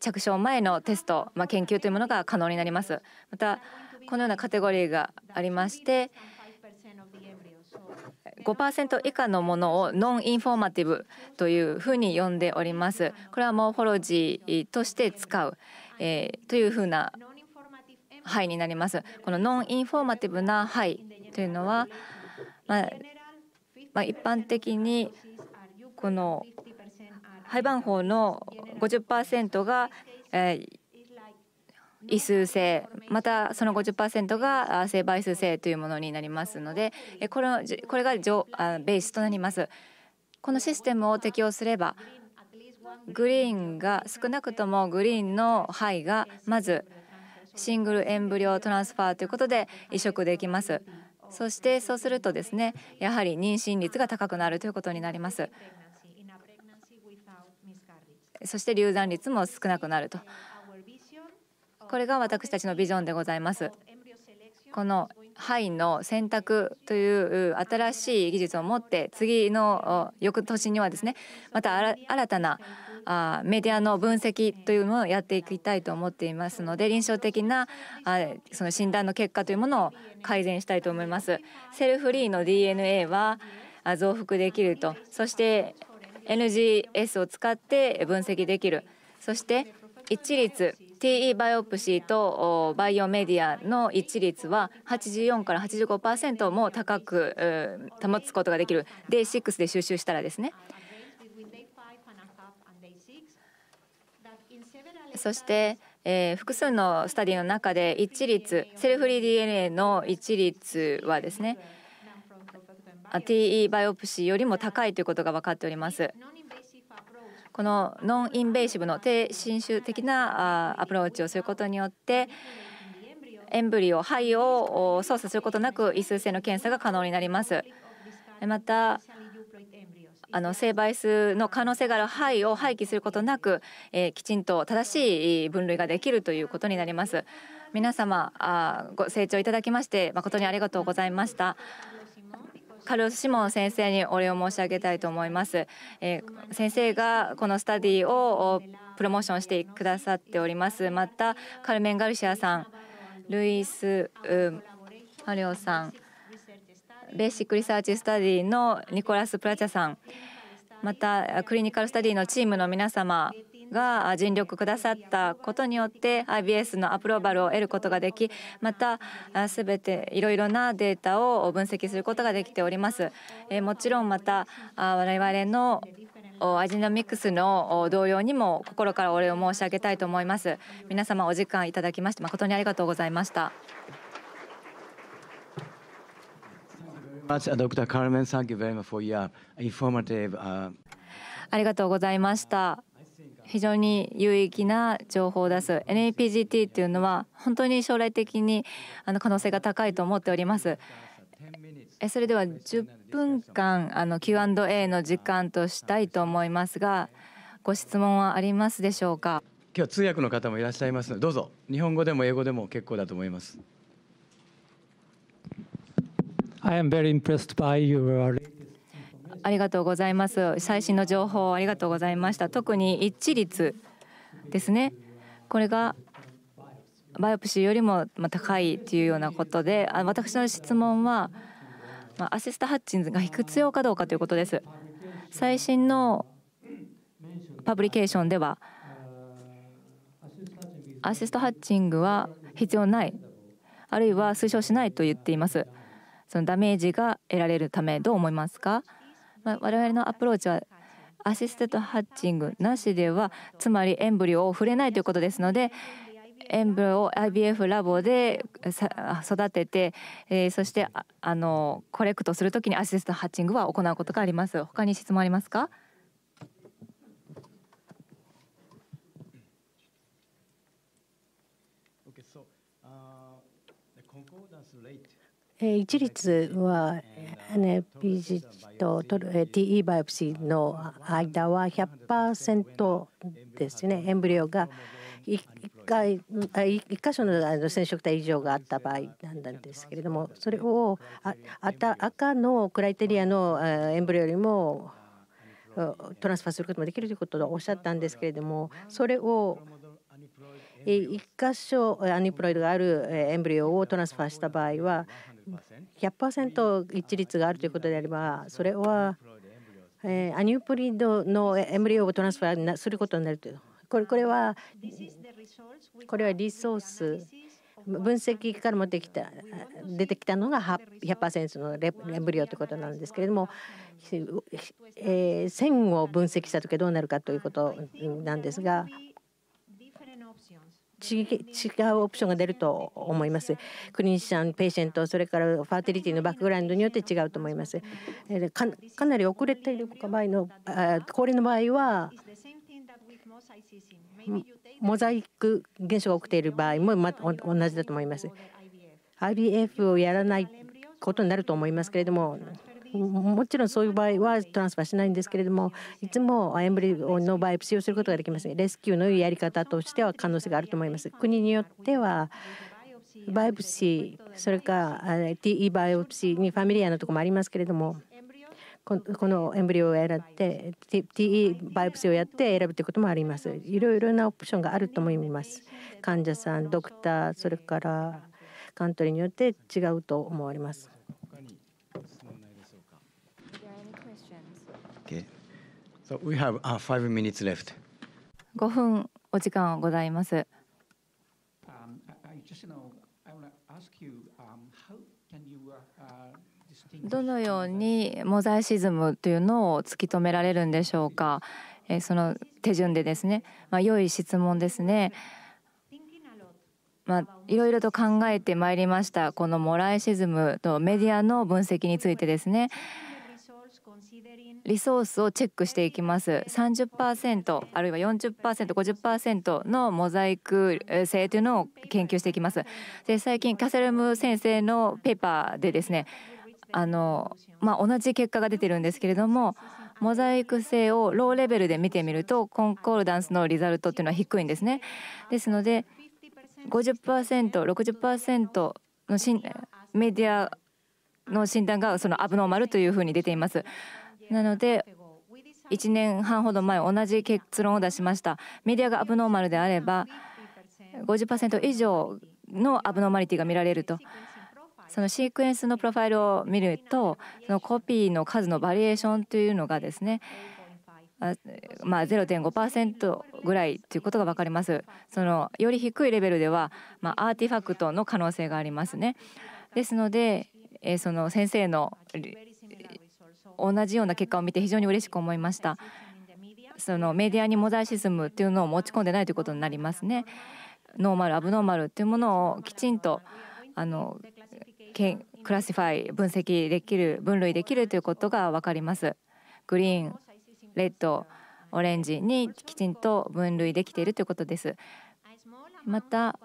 着床前のテスト、まあ、研究というものが可能になります。またこのようなカテゴリーがありまして5%以下のものをノンインフォーマティブというふうに呼んでおります。これはモーフォロジーとして使う、えー、というふうな範囲になります。このノンインフォーマティブな範囲というのは、まあまあ、一般的にこの廃盤法の50%が、えー、異数性またその50%が性倍数性というものになりますのでこれこれがベースとなりますこのシステムを適用すればグリーンが少なくともグリーンの肺がまずシングルエンブリオトランスファーということで移植できますそしてそうするとですねやはり妊娠率が高くなるということになりますそして流産率も少なくなるとこれが私たちのビジョンでございますこの肺の選択という新しい技術を持って次の翌年にはですねまた新たなメディアの分析というものをやっていきたいと思っていますので臨床的なその診断の結果というものを改善したいと思います。セルフリーの DNA は増幅できるとそして NGS を使って分析できるそして一率 TE バイオプシーとバイオメディアの一致率は84から85%も高く保つことができる Day6 で収集したらですねそしてえー、複数のスタディの中で一致率セルフリー DNA の一致率はですね TE バイオプシーよりも高いということが分かっております。このノンインベーシブの低侵襲的なアプローチをすることによってエンブリオ肺を操作することなく異数性の検査が可能になります。またあの性倍数の可能性がある肺を廃棄することなく、えー、きちんと正しい分類ができるということになります皆様あご成長いただきまして誠にありがとうございましたカルロス・シモン先生にお礼を申し上げたいと思います。えー、先生がこのスタディをプロモーションしてくださっております。また、カルメン・ガルシアさん、ルイス・マリオさん、ベーシック・リサーチ・スタディのニコラス・プラチャさん、またクリニカル・スタディのチームの皆様、が尽力くださったことによって IBS のアプローバルを得ることができまた全ていろいろなデータを分析することができております。もちろんまた我々のアジナミックスの同様にも心からお礼を申し上げたいと思います。皆様お時間いただきまして誠にありがとうございました。ありがとうございました。非常に有益な情報を出す NAPGT っていうのは本当に将来的にあの可能性が高いと思っております。それでは10分間あの Q&A の時間としたいと思いますがご質問はありますでしょうか今日通訳の方もいらっしゃいますのでどうぞ日本語でも英語でも結構だと思います。I am very impressed by your ありがとうございます最新の情報ありがとうございました特に一致率ですねこれがバイオプシーよりも高いというようなことで私の質問はアシスタ・ハッチンズが必要かどうかということです最新のパブリケーションではアシストハッチングは必要ないあるいは推奨しないと言っていますそのダメージが得られるためどう思いますかまあ、我々のアプローチはアシステッドハッチングなしではつまりエンブリオを触れないということですのでエンブリオを IBF ラボで育てて、えー、そしてあのコレクトするときにアシストハッチングは行うことがあります他に質問ありますか一律は PG と TE バイプシーの間は100%ですねエンブリオが1回1箇所の染色体異常があった場合なんですけれどもそれを赤のクライテリアのエンブリオよりもトランスファーすることもできるということをおっしゃったんですけれどもそれを1箇所アニプロイドがあるエンブリオをトランスファーした場合は100%一致率があるということであればそれはアニュープリドのエムリオをトランスファーすることになるというこれこれはこれはリソース分析からもできた出てきたのが100%のレブリオということなんですけれども、えー、線を分析した時どうなるかということなんですが違うオプションが出ると思いますクリニシャンペーシェントそれからファーティリティのバックグラウンドによって違うと思いますかなり遅れている場合の高齢の場合はモザイク現象が起きている場合も同じだと思います IBF をやらないことになると思いますけれどももちろんそういう場合はトランスファーしないんですけれどもいつもエンブリオの場合使用することができますレスキューのやり方としては可能性があると思います国によってはバイプシーそれから TE バイオプシーにファミリアのところもありますけれどもこのエンブリオを選んて TE バイプシーをやって選ぶということもありますいろいろなオプションがあると思います患者さんドクターそれからカントリーによって違うと思われます So we have、uh, five minutes left. 5分お時間ございます。どのようにモザイシズムというのを突き止められるんでしょうか、えその手順でですね、まあ、良い質問ですね、まあ、いろいろと考えてまいりましたこのモライシズムとメディアの分析についてですねリソースをチェックしていきます30%あるいは 40%50% のモザイク性というのを研究していきますで最近カセルム先生のペーパーでですねあの、まあ、同じ結果が出てるんですけれどもモザイク性をローレベルで見てみるとコンコールダンスのリザルトというのは低いんですねですので 50%60% のメディアの診断がそのアブノーマルというふうに出ています。なので1年半ほど前同じ結論を出しましたメディアがアブノーマルであれば50%以上のアブノーマリティが見られるとそのシークエンスのプロファイルを見るとそのコピーの数のバリエーションというのがですねまあ、0.5%ぐらいということが分かります。そのより低いレベルでは、まあ、アーティファクトの可能性がありますね。ですので、えその先生の同じような結果を見て非常に嬉しく思いました。そのメディアにモザイシズムというのを持ち込んでないということになりますね。ノーマル、アブノーマルというものをきちんとあのクラシファイ、分析できる、分類できるということが分かります。グリーン、レッド、オレンジにきちんと分類できているということです。また、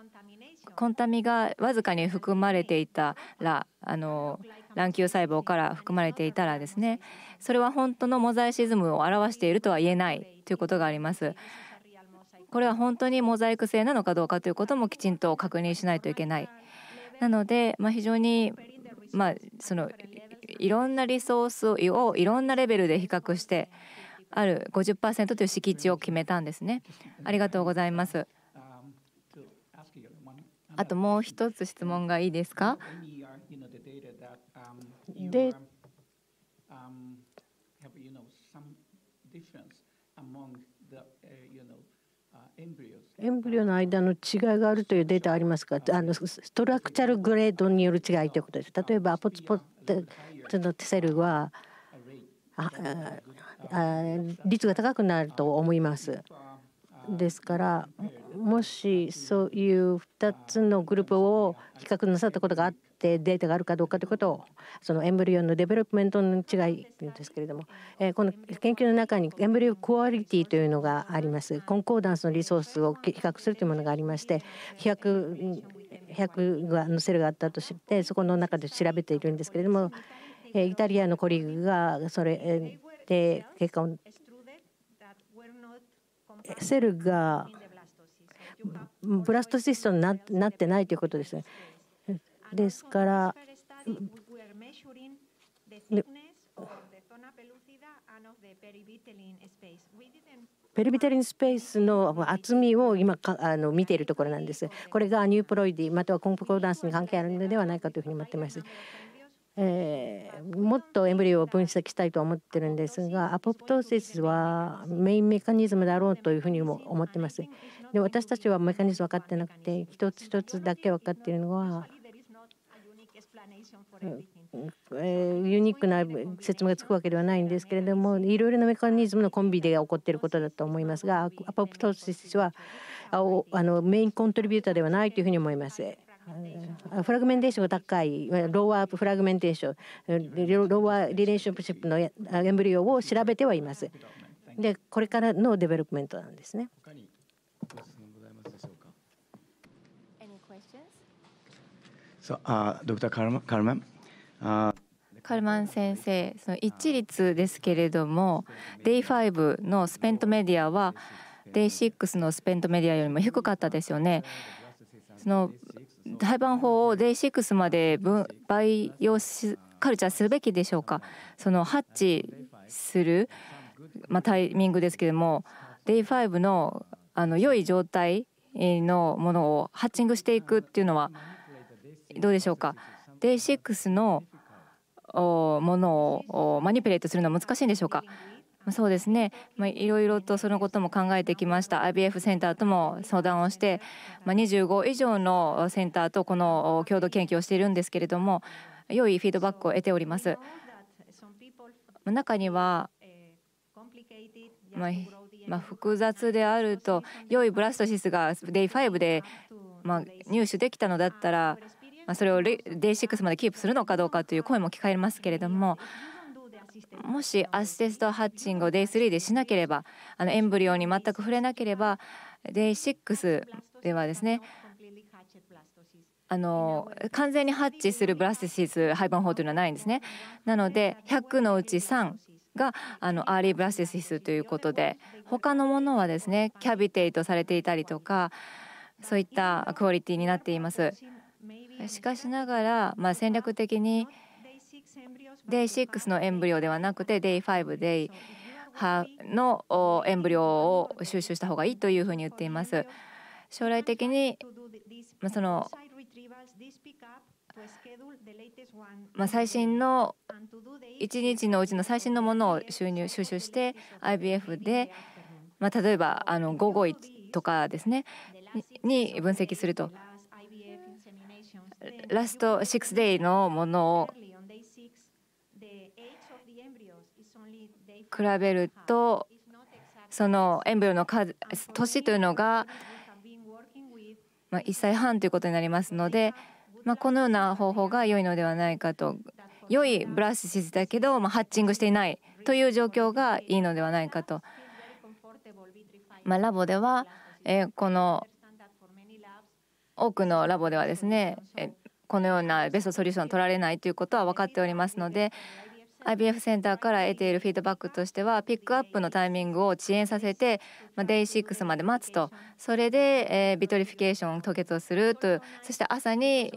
コンタミがわずかに含まれていたらあの卵球細胞から含まれていたらですねそれは本当のモザイシズムを表しているとは言えないということがあります。これは本当にモザイク性なのかどうかということもきちんと確認しないといけない。なので、まあ、非常に、まあ、そのいろんなリソースをいろんなレベルで比較してある50%という敷地を決めたんですね。ありがとうございます。あともう一つ質問がいいですかで、エンブリオの間の違いがあるというデータありますかあのストラクチャルグレードによる違いということです。例えばアポツポテのセルは率が高くなると思います。ですからもしそういう2つのグループを比較なさったことがあってデータがあるかどうかということをそのエンブリオンのデベロップメントの違いですけれども、えー、この研究の中にエンブリオクオリティというのがありますコンコーダンスのリソースを比較するというものがありまして100 100がのセルがあったとしてそこの中で調べているんですけれどもイタリアのコリーグがそれで結果をセルがブラストシストになってないということですね。ですからペルビテリンスペースの厚みを今あの見ているところなんです。これがニュープロイディまたはコンコーダンスに関係あるのではないかというふうに思っています。えー、もっとエムリオを分析したいと思ってるんですがアポプトーシスはメインメカニズムだろうというふうにも思ってますで私たちはメカニズム分かってなくて一つ一つだけ分かっているのはユニークな説明がつくわけではないんですけれどもいろいろなメカニズムのコンビで起こっていることだと思いますがアポプトシスはあのメインコントリビューターではないというふうに思います。フラグメンテーションが高いローアープフラグメンテーションローアーリレーションシップのエンブリオを調べてはいます。でこれからのデベロップメントなんですね。So, uh, Dr. Carmen, Carmen カルマン先生その一律ですけれども Day5 のスペントメディアは Day6 のスペントメディアよりも低かったですよね。その裁判法を Day6 まで培養しカルチャーするべきでしょうかそのハッチする、まあ、タイミングですけれども Day5 のあの良い状態のものをハッチングしていくっていうのはどうでしょうか Day6 のものをマニピュレートするのは難しいんでしょうかそうですね、まあ、いろいろとそのことも考えてきました IBF センターとも相談をして、まあ、25以上のセンターとこの共同研究をしているんですけれども良いフィードバックを得ております中には、まあ、まあ、複雑であると良いブラストシスが Day5 で、ま入手できたのだったらまあ、それを d 6までキープするのかどうかという声も聞かれますけれどももしアシストハッチングを Day3 でしなければあのエンブリオに全く触れなければデイ6ではですねあの完全にハッチするブラスティシス配分法というのはないんですね。なので100のうち3があのアーリーブラスティシスということで他のものはですねキャビテイトされていたりとかそういったクオリティになっています。しかしながら、まあ、戦略的に Day6 のエンブリオではなくて Day5、Day のエンブリオを収集した方がいいというふうに言っています。将来的に、まあ、そのまあ、最新の1日のうちの最新のものを収入収集して IBF で、まあ、例えばあの5 5とかですねに分析するとラスト6デイのものを比べるとそのエンブリオの数年というのが、ま1歳半ということになりますので、まこのような方法が良いのではないかと良いブラシシスだけど、まハッチングしていないという状況がいいのではないかと、まラボでは、えこの多くのラボではですねこのようなベストソリューション取られないということは分かっておりますので IBF センターから得ているフィードバックとしてはピックアップのタイミングを遅延させて Day6 まで待つとそれでビトリフィケーション凍結をするとそして朝に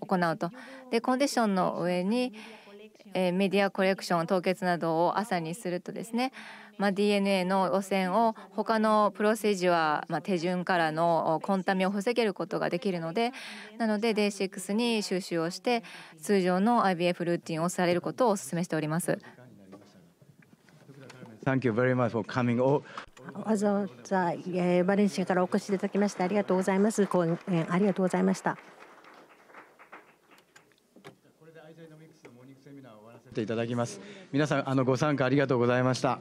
行うとでコンディションの上にメディアコレクション凍結などを朝にするとですねまあ、DNA の汚染を他のプロセージは、まあ、手順からのコンタミを防げることができるのでなので Day6 に収集をして通常の IBF ルーティンをされることをお勧めしております。Thank you very much for coming. わざわざ、えー、バレンシアからお越しいただきましてありがとうございます。こうえありがとうございました。これでアイ IJ ノミクスのモーニングセミナーを終わらせていただきます。皆さんあのご参加ありがとうございました。